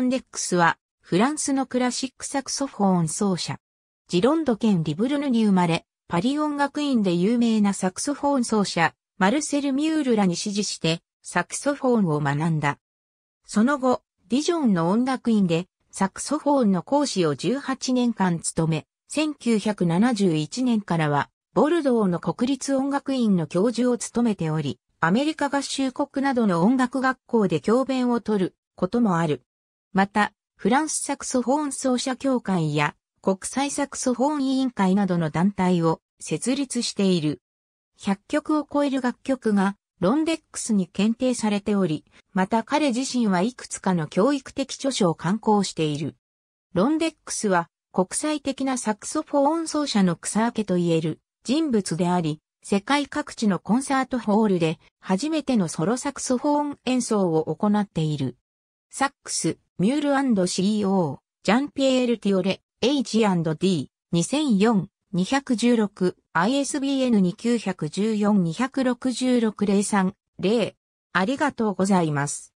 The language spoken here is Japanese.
ンデックスは、フランスのクラシックサクソフォーン奏者。ジロンド県リブルヌに生まれ、パリ音楽院で有名なサクソフォーン奏者、マルセル・ミュールらに指示して、サクソフォーンを学んだ。その後、ディジョンの音楽院で、サクソフォーンの講師を18年間務め、1971年からは、ボルドーの国立音楽院の教授を務めており、アメリカ合衆国などの音楽学校で教鞭を取ることもある。また、フランスサクソフォーン奏者協会や国際サクソフォーン委員会などの団体を設立している。100曲を超える楽曲がロンデックスに検定されており、また彼自身はいくつかの教育的著書を刊行している。ロンデックスは国際的なサクソフォーン奏者の草分けといえる人物であり、世界各地のコンサートホールで初めてのソロサクソフォーン演奏を行っている。サックス、ミュール &CEO、ジャンピエール・ティオレ、H&D、2004、216、ISBN 2914-266-03-0。ありがとうございます。